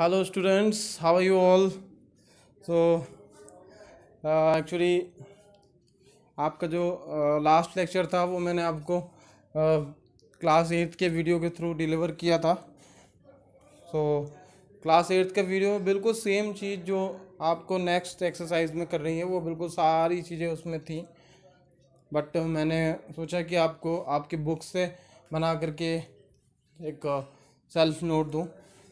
hello students how are you all so actually आपका जो last uh, lecture था वो मैंने आपको क्लास uh, एट्थ के वीडियो के थ्रू डिलीवर किया था सो क्लास एट्थ का वीडियो बिल्कुल सेम चीज़ जो आपको नेक्स्ट एक्सरसाइज में कर रही है वो बिल्कुल सारी चीज़ें उसमें थी बट मैंने सोचा कि आपको आपकी बुक से बना करके एक सेल्फ नोट दूँ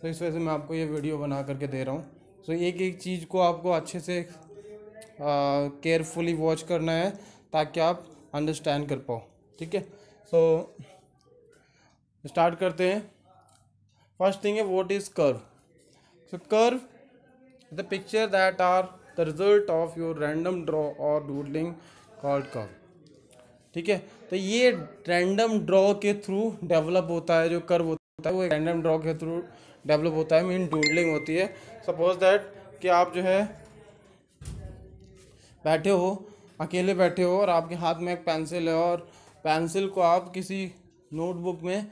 तो इस वजह से मैं आपको ये वीडियो बना करके दे रहा हूँ सो तो एक एक चीज़ को आपको अच्छे से केयरफुली वॉच करना है ताकि आप अंडरस्टैंड कर पाओ ठीक है सो स्टार्ट करते हैं फर्स्ट थिंग है what is curve so curve the picture that are the result of your random draw और डूडलिंग कॉल्ड कर्व ठीक है तो ये रैंडम ड्रॉ के थ्रू डेवलप होता है जो कर्व होता है वो रैंडम ड्रॉ के थ्रू डेवलप होता है मीन डूडलिंग होती है सपोज दैट कि आप जो है बैठे हो अकेले बैठे हो और आपके हाथ में एक पेंसिल है और पेंसिल को आप किसी नोटबुक में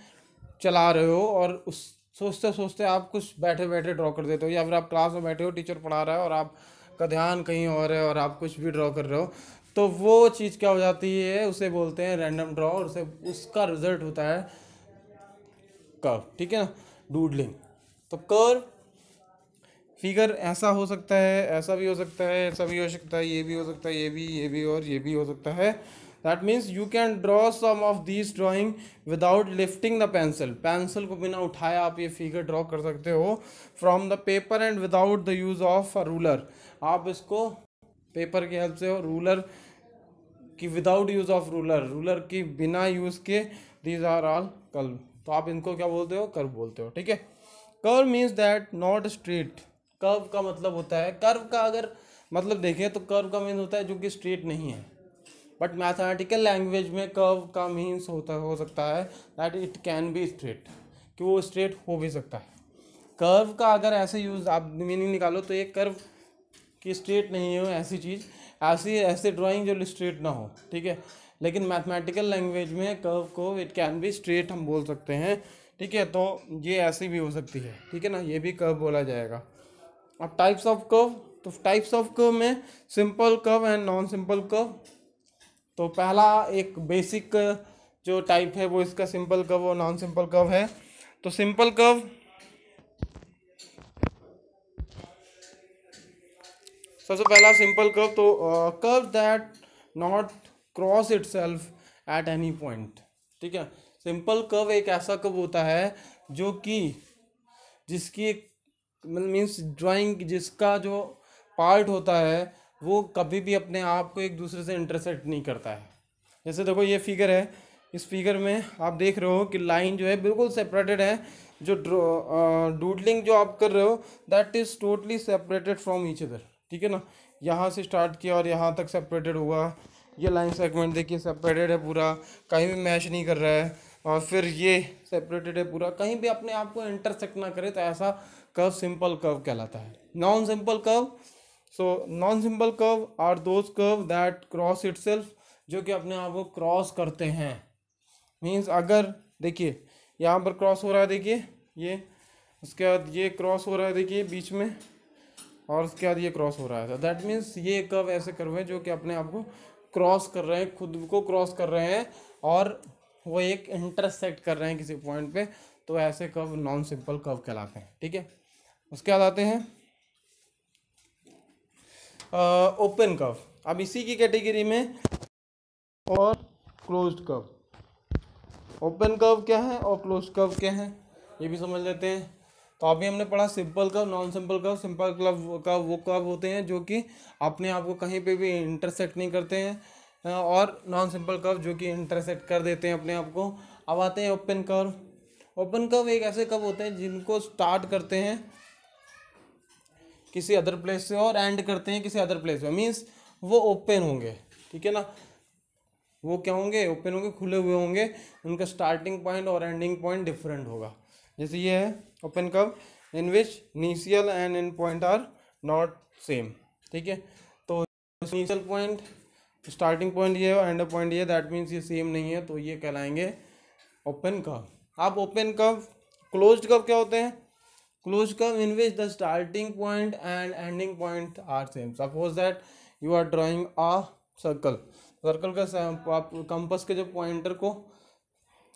चला रहे हो और उस सोचते सोचते आप कुछ बैठे बैठे ड्रॉ कर देते हो या फिर आप क्लास में बैठे हो टीचर पढ़ा रहा है और आपका ध्यान कहीं और है और आप कुछ भी ड्रॉ कर रहे हो तो वो चीज़ क्या हो जाती है उसे बोलते हैं रैंडम ड्रॉ और उसे उसका रिजल्ट होता है कब ठीक है ना डूडलिंग तो कर फिगर ऐसा हो सकता है ऐसा भी हो सकता है ऐसा भी हो सकता है ये भी हो सकता है ये भी ये भी और ये भी हो सकता है that means you can draw some of this drawing without lifting the pencil pencil को बिना उठाए आप ये फिगर ड्रॉ कर सकते हो from the paper and without the use of a ruler आप इसको पेपर की हेल्प से हो रूलर की without use of ruler ruler की बिना यूज़ के दीज आर ऑल कल तो आप इनको क्या बोलते हो कर्व बोलते हो ठीक है curve means that not straight curve का मतलब होता है कर्व का अगर मतलब देखें तो कर्व का मीन्स होता है जो कि स्ट्रेट नहीं है बट मैथमेटिकल लैंग्वेज में कर्व का मीन्स होता हो सकता है that it can be straight कि वो स्ट्रेट हो भी सकता है कर्व का अगर ऐसे यूज़ आप मीनिंग निकालो तो ये कर्व कि स्ट्रेट नहीं हो ऐसी चीज़ ऐसी ऐसे ड्राइंग जो स्ट्रेट ना हो ठीक है लेकिन मैथमेटिकल लैंग्वेज में कर्व को इट कैन बी स्ट्रेट हम बोल सकते हैं ठीक है तो ये ऐसी भी हो सकती है ठीक है ना ये भी कर्व बोला जाएगा अब टाइप्स ऑफ कर्व तो टाइप्स ऑफ कर्व में simple curve and non simple curve तो पहला एक बेसिक जो टाइप है वो इसका सिंपल कर्व और नॉन सिंपल कर्व है तो सिंपल कर्व सबसे पहला सिंपल कर्व तो curve that not cross itself at any point ठीक है सिंपल कर्व एक ऐसा कर्व होता है जो कि जिसकी मीन्स मतलब ड्राइंग जिसका जो पार्ट होता है वो कभी भी अपने आप को एक दूसरे से इंटरसेक्ट नहीं करता है जैसे देखो ये फिगर है इस फिगर में आप देख रहे हो कि लाइन जो है बिल्कुल सेपरेटेड है जो डूडलिंग जो आप कर रहे हो that is totally separated from each other ठीक है ना यहाँ से स्टार्ट किया और यहाँ तक सेपरेटेड हुआ ये लाइन सेगमेंट देखिए सेपरेटेड है पूरा कहीं भी मैच नहीं कर रहा है और फिर ये सेपरेटेड है पूरा कहीं भी अपने आप को इंटरसेक्ट ना करे तो ऐसा कर्व सिंपल कर्व कहलाता है non simple curve so non simple curve are those curve that cross it जो कि अपने आप को क्रॉस करते हैं मीन्स अगर देखिए यहाँ पर क्रॉस हो रहा है देखिए ये उसके बाद ये क्रॉस हो रहा है देखिए बीच में और उसके बाद ये क्रॉस हो रहा है दैट मीन्स ये कर्व ऐसे कर्व है जो कि अपने आप को क्रॉस कर रहे हैं खुद को क्रॉस कर रहे हैं और वो एक इंटरसेक्ट कर रहे हैं किसी पॉइंट पे तो ऐसे कर्व नॉन सिंपल कर्व कहलाते हैं ठीक है उसके बाद आते हैं ओपन कर्व अब इसी की कैटेगरी में और क्लोज कर्व ओपन कर्व क्या है और क्लोज कर्व क्या है ये भी समझ लेते हैं तो अभी हमने पढ़ा simple curve non simple curve simple curve का वो कर्व होते हैं जो कि अपने आप को कहीं पे भी इंटरसेक्ट नहीं करते हैं और नॉन सिंपल कर्व जो कि इंटरसेक्ट कर देते हैं अपने आप को अब आते हैं ओपन कर्व ओपन कर्व एक ऐसे कर्व होते हैं जिनको स्टार्ट करते हैं किसी अदर प्लेस से और एंड करते हैं किसी अदर प्लेस पे मीन्स वो ओपन होंगे ठीक है ना वो क्या होंगे ओपन होंगे खुले हुए होंगे उनका स्टार्टिंग पॉइंट और एंडिंग पॉइंट डिफरेंट होगा जैसे ये है open curve in which initial and end point are not same ठीक है तो इनिशियल पॉइंट स्टार्टिंग पॉइंट ये है एंड पॉइंट ये दैट मीन्स ये सेम नहीं है तो ये कहलाएंगे ओपन कव आप ओपन कव क्लोज कव क्या होते हैं close curve in which the starting point and ending point are same suppose that you are drawing a circle circle का आप कंपस के जो पॉइंटर को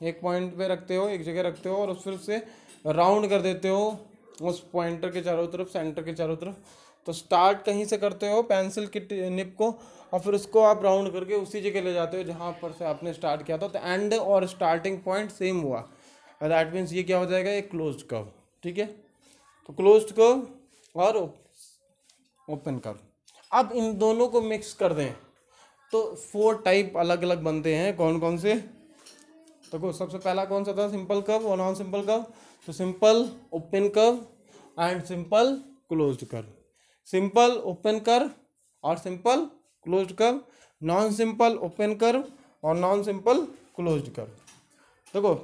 एक पॉइंट पे रखते हो एक जगह रखते हो और उस फिर उससे राउंड कर देते हो उस पॉइंटर के चारों तरफ सेंटर के चारों तरफ तो स्टार्ट कहीं से करते हो पेंसिल की निप को और फिर उसको आप राउंड करके उसी जगह ले जाते हो जहाँ पर से आपने स्टार्ट किया था तो एंड और स्टार्टिंग पॉइंट सेम हुआ दैट मीन्स ये क्या हो जाएगा ये क्लोज कर्व ठीक है तो क्लोज कर्व और ओपन कर्व अब इन दोनों को मिक्स कर दें तो फोर टाइप अलग अलग बनते हैं कौन कौन से देखो तो सबसे पहला कौन सा था सिंपल कर्व तो और नॉन सिंपल कर्व तो simple open curve and simple close curve simple open curve और simple closed curve non simple open curve और नॉन सिंपल क्लोज्ड कर्व देखो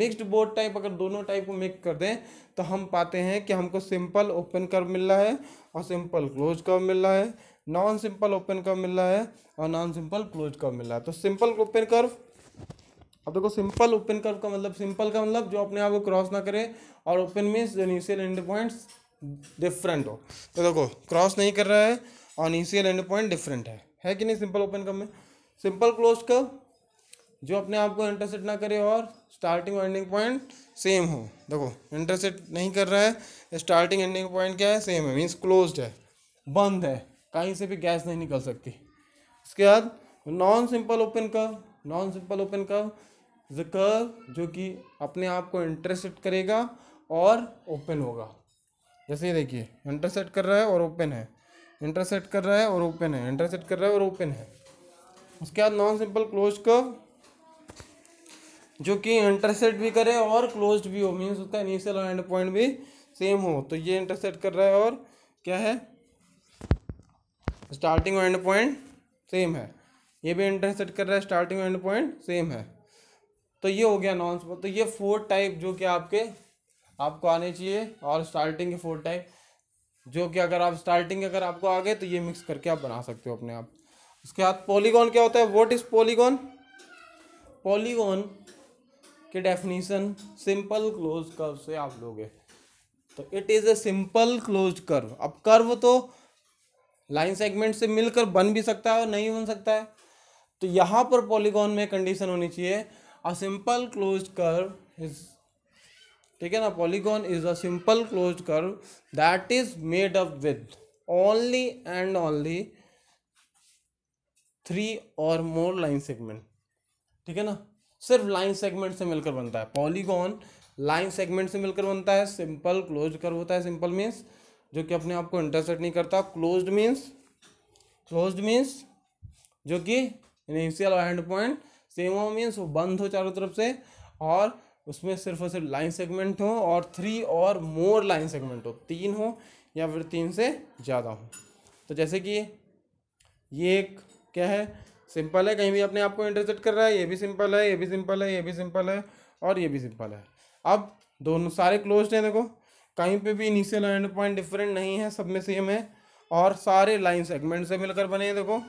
मिक्स्ड बोर्ड टाइप अगर दोनों टाइप को मिक्स कर दें तो हम पाते हैं कि हमको सिंपल ओपन कर्व मिल रहा है और सिंपल क्लोज कर्व मिल रहा है नॉन सिंपल ओपन कर्व मिल रहा है और नॉन सिंपल क्लोज कर्व मिल रहा है तो सिंपल ओपन कर्व अब देखो सिंपल ओपन कर्व का मतलब सिंपल का मतलब जो अपने आप को क्रॉस ना करे और open means initial end points different हो तो देखो क्रॉस नहीं कर रहा है अनईशियल एंड पॉइंट डिफरेंट है है कि नहीं सिंपल ओपन कब में सिंपल क्लोज कब जो अपने आप को इंटरसेट ना करे और स्टार्टिंग और एंडिंग पॉइंट सेम हो देखो इंटरसेट नहीं कर रहा है स्टार्टिंग एंडिंग पॉइंट क्या है सेम है मीन्स क्लोज है बंद है कहीं से भी गैस नहीं निकल सकती इसके बाद non simple open curve non simple open curve is curve जो कि अपने आप को इंटरसेट करेगा और ओपन होगा जैसे देखिए इंटरसेट कर रहा है और ओपन है इंटरसेट कर रहा है और ओपन है इंटरसेट कर रहा है और ओपन है उसके बाद नॉन सिंपल क्लोज कर्व जो कि इंटरसेट भी करे और क्लोज भी हो मीन्स उसका इनिशियल और एंड पॉइंट भी सेम हो तो ये इंटरसेट कर रहा है और क्या है स्टार्टिंग और एंड पॉइंट सेम है ये भी इंटरसेट कर रहा है स्टार्टिंग और एंड पॉइंट सेम है तो ये हो गया नॉन सिंपल तो ये फोर टाइप जो कि आपके आपको आने चाहिए और स्टार्टिंग के फोर टाइप जो कि अगर आप स्टार्टिंग अगर आपको आ गए तो ये मिक्स करके आप बना सकते हो अपने आप उसके बाद पॉलीगॉन क्या होता है वॉट इज़ पॉलीगॉन पॉलीगॉन के डेफिनेशन सिंपल क्लोज कर्व से आप लोगे तो it is a simple close curve अब कर्व तो लाइन सेगमेंट से मिलकर बन भी सकता है और नहीं बन सकता है तो यहाँ पर पॉलीगॉन में कंडीशन होनी चाहिए a simple close curve is ठीक है ना polygon is a simple close curve that is made up with only and only three और मोर लाइन सेगमेंट ठीक है ना सिर्फ लाइन सेगमेंट से मिलकर बनता है पॉलीगॉन लाइन सेगमेंट से मिलकर बनता है सिंपल क्लोज कर्व होता है सिंपल मीन्स जो कि अपने आप को इंटरसेक्ट नहीं करता क्लोज मीन्स क्लोज मीन्स जो कि initial and point same means वो बंद हो चारों तरफ से और उसमें सिर्फ और सिर्फ लाइन सेगमेंट हो और थ्री और मोर लाइन सेगमेंट हो तीन हो या फिर तीन से ज़्यादा हो तो जैसे कि ये एक क्या है सिंपल है कहीं भी अपने आप को इंटरसेट कर रहा है ये भी सिंपल है ये भी सिंपल है ये भी सिंपल है और ये भी सिंपल है अब दोनों सारे क्लोज हैं देखो कहीं पे भी इनिशियल एंड पॉइंट डिफरेंट नहीं है सब में सेम है और सारे लाइन सेगमेंट से मिलकर बने हैं देखो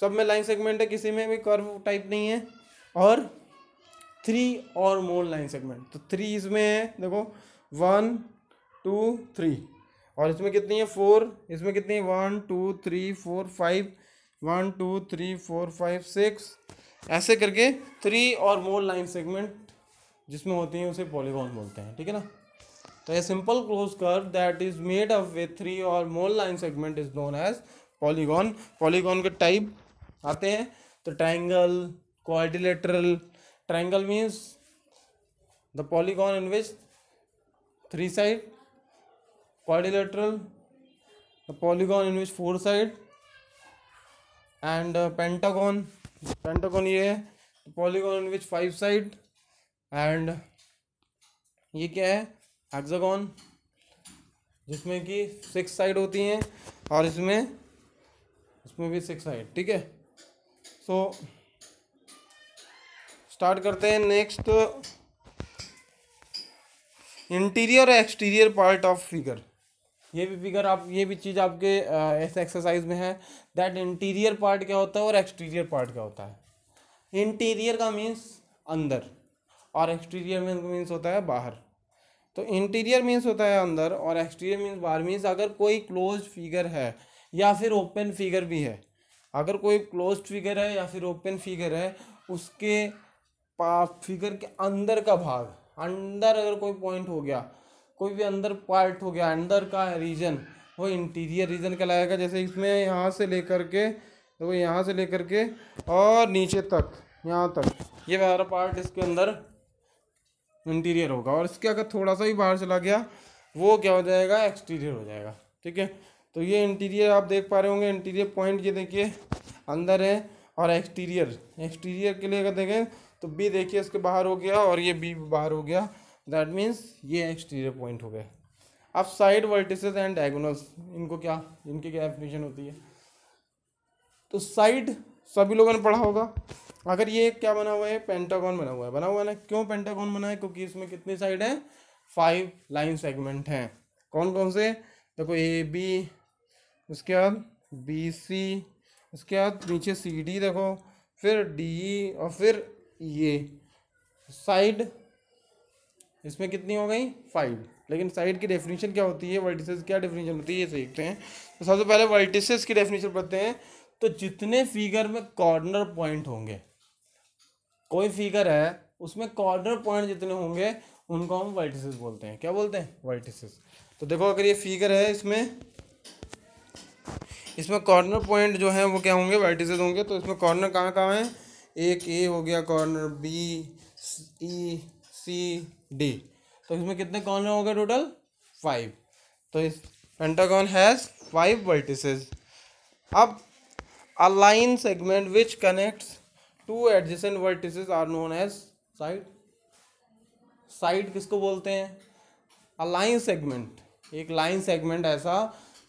सब में लाइन सेगमेंट है किसी में भी कर्व टाइप नहीं है और थ्री और मोर लाइन सेगमेंट तो थ्री इसमें है देखो वन टू थ्री और इसमें कितनी है फोर इसमें कितनी है one two three four five one two three four five six ऐसे करके थ्री और मोर लाइन सेगमेंट जिसमें होती हैं उसे पॉलीगॉन बोलते हैं ठीक है ना तो ये simple close curve that is made up with three और more line segment is known as polygon polygon के टाइप आते हैं तो triangle quadrilateral triangle means the polygon in which three side quadrilateral the polygon in which four side and pentagon pentagon ये है polygon in which five side and ये क्या है एक्जागॉन जिसमें कि सिक्स साइड होती हैं और इसमें इसमें भी सिक्स साइड ठीक है सो so, स्टार्ट करते हैं next interior exterior part of figure ये भी फिगर आप ये भी चीज़ आपके इस एक्सरसाइज में है दैट इंटीरियर पार्ट क्या होता है और एक्सटीरियर पार्ट क्या होता है इंटीरियर का मीन्स अंदर और एक्सटीरियर में मीन्स होता है बाहर तो इंटीरियर मीन्स होता है अंदर और एक्सटीरियर मीन्स बाहर मीन्स अगर कोई क्लोज फिगर है या फिर ओपन फिगर भी है अगर कोई क्लोज फिगर है या फिर ओपन फिगर है उसके फिगर के अंदर का भाग अंदर अगर कोई पॉइंट हो गया कोई भी अंदर पार्ट हो गया अंदर का रीजन वो इंटीरियर रीजन कहलाएगा जैसे इसमें यहाँ से लेकर के देखो तो यहाँ से लेकर के और नीचे तक यहाँ तक ये वाला पार्ट इसके अंदर इंटीरियर होगा और इसके अगर थोड़ा सा भी बाहर चला गया वो क्या हो जाएगा एक्सटीरियर हो जाएगा ठीक है तो ये इंटीरियर आप देख पा रहे होंगे इंटीरियर पॉइंट ये देखिए अंदर है और एक्सटीरियर एक्सटीरियर के लिए अगर देखें तो बी देखिए इसके बाहर हो गया और ये बी बाहर हो गया दैट मीन्स ये एक्सटीरियर पॉइंट हो गए अब साइड वर्टिसेस एंड डायगोनल्स इनको क्या इनकी क्या डेफिनेशन होती है तो साइड सभी लोगों ने पढ़ा होगा अगर ये क्या बना हुआ है पेंटागॉन बना हुआ है बना हुआ ना क्यों पेंटागॉन बना है क्योंकि इसमें कितनी साइड है फाइव लाइन सेगमेंट हैं कौन कौन से देखो ए बी उसके बाद बी सी उसके बाद नीचे सी डी देखो फिर डी और फिर ये साइड इसमें कितनी हो गई फाइव लेकिन साइड की डेफिनेशन क्या होती है वर्टिसेस क्या डेफिनेशन होती है ये सीखते हैं तो सबसे पहले वर्टिसेस की डेफिनेशन पढ़ते हैं तो जितने फिगर में कॉर्नर पॉइंट होंगे कोई फिगर है उसमें कॉर्नर पॉइंट जितने होंगे उनको हम वर्टिसेस बोलते हैं क्या बोलते हैं वर्टिसेस तो देखो अगर ये फिगर है इसमें इसमें कॉर्नर पॉइंट जो है वो क्या होंगे वर्टिसेस होंगे तो इसमें कॉर्नर कहाँ कहाँ हैं एक ए हो गया corner B E C D तो इसमें कितने कॉर्नर हो गए टोटल फाइव तो इस पेंटागॉन हैज फाइव वर्टिसेस अब a line segment which connects two adjacent vertices are known as side side किसको बोलते हैं अलाइन सेगमेंट एक लाइन सेगमेंट ऐसा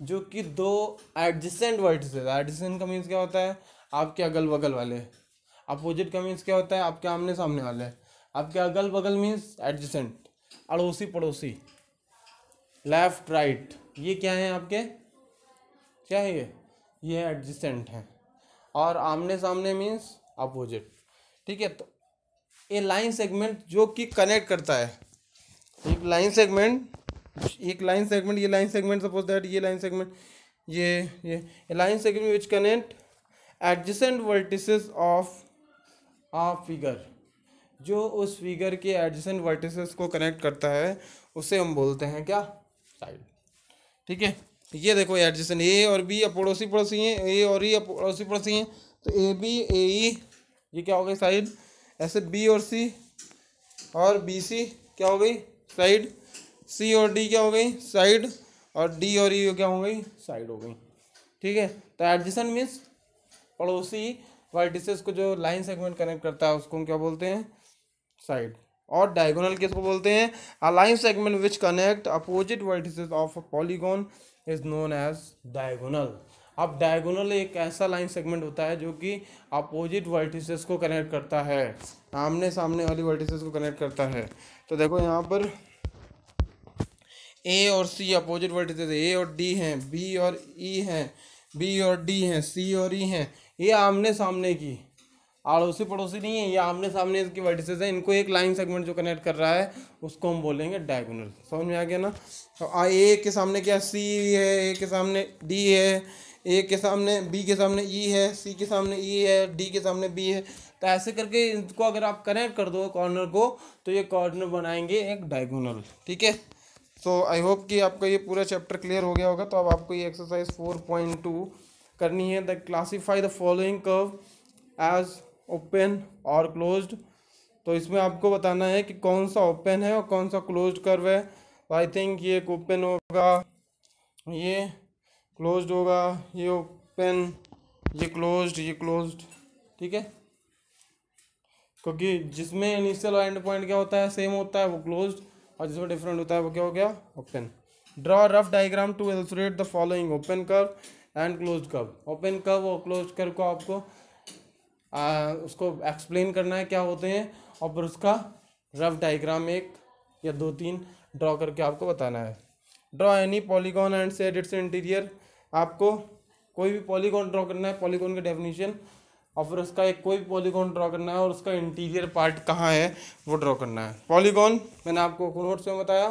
जो कि दो एडजेसेंट वर्टिसेस एडजेसेंट का मीन्स क्या होता है आपके अगल बगल वाले अपोजिट का मीन्स क्या होता है आपके आमने सामने वाले आपके अगल बगल मीन्स एडजेंट अड़ोसी पड़ोसी लेफ्ट राइट ये क्या है आपके क्या है ये ये एडजसेंट है और आमने सामने मीन्स अपोजिट ठीक है तो ये लाइन सेगमेंट जो कि कनेक्ट करता है एक लाइन सेगमेंट एक लाइन सेगमेंट ये लाइन सेगमेंट सपोज दैट ये लाइन सेगमेंट ये ये line segment which connect adjacent vertex of a figure जो उस फिगर के एडजसेंट वर्टिसेस को कनेक्ट करता है उसे हम बोलते हैं क्या साइड ठीक है ये देखो एडजन ए और बी पड़ोसी पड़ोसी हैं ए और ई पड़ोसी पड़ोसी हैं तो ए बी ए ई ये क्या हो गई साइड ऐसे बी और सी और बी सी क्या हो गई साइड सी और डी क्या हो गई साइड और डी और ई क्या हो गई साइड हो गई ठीक है तो एडजसेंट मीन्स पड़ोसी वर्टिसेस को जो लाइन सेगमेंट कनेक्ट करता है उसको हम क्या बोलते हैं साइड और डायगोनल किसको बोलते हैं a line segment which connect opposite vertices of a polygon is known as diagonal अब डायगोनल एक ऐसा लाइन सेगमेंट होता है जो कि अपोजिट वर्टिसेस को कनेक्ट करता है आमने सामने वाली वर्टिसेस को कनेक्ट करता है तो देखो यहाँ पर ए और सी अपोजिट वर्टिसेस ए और डी हैं बी और ई e हैं बी और डी हैं सी और ई e हैं ये आमने सामने की अड़ोसी पड़ोसी नहीं है ये आमने सामने इसकी वर्टिसेस है इनको एक लाइन सेगमेंट जो कनेक्ट कर रहा है उसको हम बोलेंगे डायगोनल समझ में आ गया ना तो ए के सामने क्या सी है ए के सामने डी है ए के सामने बी के सामने ई e है सी के सामने ई e है डी के सामने बी है तो ऐसे करके इनको अगर आप कनेक्ट कर दो कॉर्नर को तो ये कॉर्नर बनाएंगे एक डायगोनल ठीक है सो आई होप कि आपका ये पूरा चैप्टर क्लियर हो गया होगा तो अब आपको ये एक्सरसाइज फोर पॉइंट टू करनी है the classify the following curve as open और क्लोज्ड तो इसमें आपको बताना है कि कौन सा ओपन है और कौन सा क्लोज कर्व है तो आई थिंक ये ओपन होगा ये क्लोज होगा ये ओपन ये क्लोज ये क्लोज ठीक है क्योंकि जिसमें इनिशियल और एंड पॉइंट क्या होता है सेम होता है वो क्लोज और जिसमें डिफरेंट होता है वो क्या हो गया open draw rough diagram to illustrate the following open curve and close कब ओपन कब और क्लोज कर्व को आपको आ, उसको एक्सप्लेन करना है क्या होते हैं और फिर उसका रफ डाइग्राम एक या दो तीन ड्रॉ करके आपको बताना है draw any polygon and set its interior आपको कोई भी पॉलीगॉन ड्रॉ करना है पॉलीगॉन का डेफिनेशन और फिर उसका एक कोई भी पॉलीगॉन ड्रॉ करना है और उसका इंटीरियर पार्ट कहाँ है वो ड्रॉ करना है पॉलीगॉन मैंने आपको नोट्स में बताया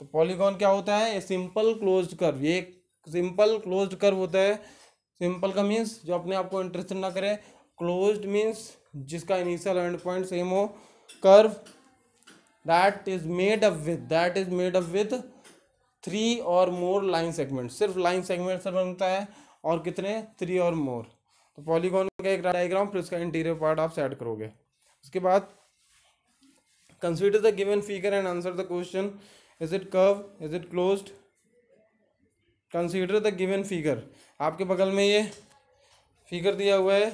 तो पॉलीगॉन क्या होता है ए सिंपल क्लोज कर्व ये एक सिंपल क्लोज्ड कर्व होता है सिंपल का मीन्स जो अपने आप को इंटरेस्टेड ना करे क्लोज्ड मीन्स जिसका इनिशियल एंड पॉइंट सेम हो curve that is made up with that is made up with three और मोर लाइन सेगमेंट सिर्फ लाइन सेगमेंट से बनता है और कितने थ्री और मोर तो पॉलीगॉन का एक डायग्राम फिर उसका इंटीरियर पार्ट आप सेट करोगे उसके बाद consider the given figure and answer the question is it curve is it closed consider the given figure आपके बगल में ये फिगर दिया हुआ है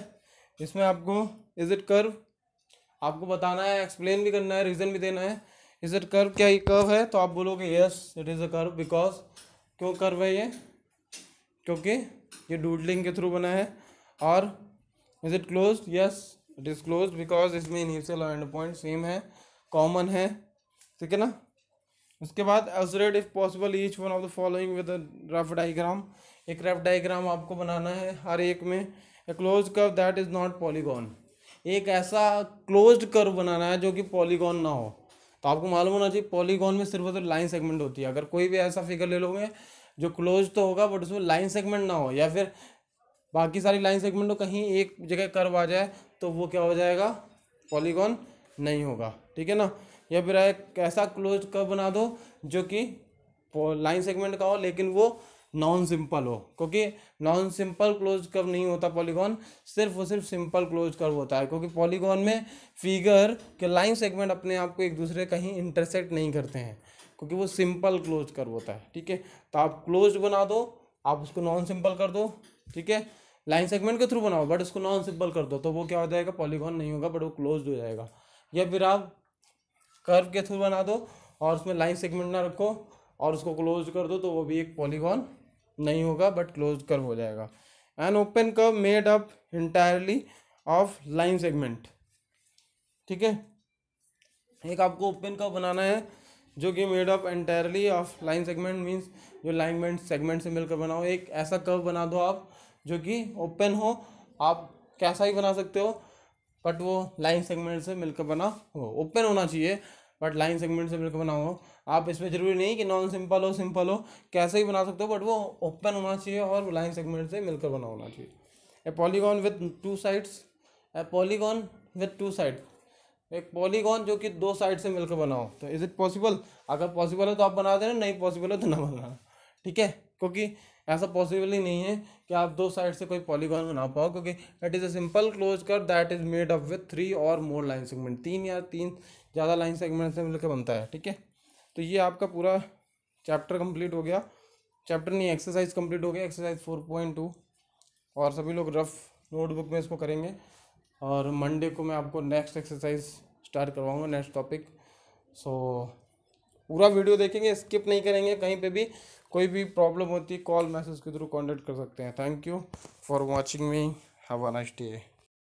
इसमें आपको इज इट कर्व आपको बताना है एक्सप्लेन भी करना है रीज़न भी देना है इज इट कर्व क्या ये कर्व है तो आप बोलोगे yes it is a curve because क्यों कर्व है ये क्योंकि ये डूडलिंग के थ्रू बना है और is it close yes it is close because इसमें इनिशियल एंड पॉइंट सेम है कॉमन है ठीक है ना उसके बाद illustrate if possible each one of the following with rough diagram एक रफ डाइग्राम आपको बनाना है हर एक में a close curve that is not polygon एक ऐसा क्लोज्ड कर्व बनाना है जो कि पॉलीगॉन ना हो तो आपको मालूम होना चाहिए पॉलीगॉन में सिर्फ तो लाइन सेगमेंट होती है अगर कोई भी ऐसा फिगर ले लोगे जो क्लोज तो होगा बट उसमें लाइन सेगमेंट ना हो या फिर बाकी सारी लाइन सेगमेंट हो कहीं एक जगह कर्व आ जाए तो वो क्या हो जाएगा पॉलीगॉन नहीं होगा ठीक है ना या फिर एक ऐसा क्लोज कर्व बना दो जो कि लाइन सेगमेंट का हो लेकिन वो नॉन सिंपल हो क्योंकि नॉन सिंपल क्लोज कर्व नहीं होता पॉलीगॉन सिर्फ और सिर्फ सिंपल क्लोज कर्व होता है क्योंकि पॉलीगॉन में फिगर के लाइन सेगमेंट अपने आप को एक दूसरे कहीं इंटरसेक्ट नहीं करते हैं क्योंकि वो सिंपल क्लोज कर्व होता है ठीक है तो आप क्लोज बना दो आप उसको नॉन सिंपल कर दो ठीक है लाइन सेगमेंट के थ्रू बनाओ बट उसको नॉन सिंपल कर दो तो वो क्या हो जाएगा पॉलीगॉन नहीं होगा बट वो क्लोज हो जाएगा या फिर आप कर्व के थ्रू बना दो और उसमें लाइन सेगमेंट ना रखो और उसको क्लोज कर दो तो वो भी एक पॉलीगॉन नहीं होगा बट क्लोज कर्व हो जाएगा an open curve made up entirely of line segment ठीक है एक आपको ओपन कर्व बनाना है जो कि made up entirely of line segment means जो लाइन सेगमेंट से मिलकर बनाओ एक ऐसा कर्व बना दो आप जो कि ओपन हो आप कैसा ही बना सकते हो बट वो लाइन सेगमेंट से मिलकर बना हो ओपन होना चाहिए बट लाइन सेगमेंट से मिलकर बना हो आप इसमें ज़रूरी नहीं कि नॉन सिंपल हो सिंपल हो कैसे ही बना सकते हो बट वो ओपन होना चाहिए और लाइन सेगमेंट से मिलकर बना होना चाहिए a polygon with two sides a polygon with two side एक पॉलीगॉन जो कि दो साइड से मिलकर बनाओ तो इज़ इट पॉसिबल अगर पॉसिबल है तो आप बना देना नहीं पॉसिबल है तो ना बनाना ठीक है क्योंकि ऐसा पॉसिबल ही नहीं है कि आप दो साइड से कोई पॉलीगॉन बना पाओ क्योंकि it is a simple close curve that is made up with three और मोर लाइन सेगमेंट तीन या तीन ज़्यादा लाइन सेगमेंट से मिलकर बनता है ठीक है तो ये आपका पूरा चैप्टर कंप्लीट हो गया चैप्टर नहीं एक्सरसाइज कंप्लीट हो गया एक्सरसाइज फोर पॉइंट टू और सभी लोग रफ नोटबुक में इसको करेंगे और मंडे को मैं आपको नेक्स्ट एक्सरसाइज स्टार्ट करवाऊंगा नेक्स्ट टॉपिक सो पूरा वीडियो देखेंगे स्किप नहीं करेंगे कहीं पे भी कोई भी प्रॉब्लम होती है कॉल मैसेज के थ्रू कॉन्टेक्ट कर सकते हैं thank you for watching me have a nice day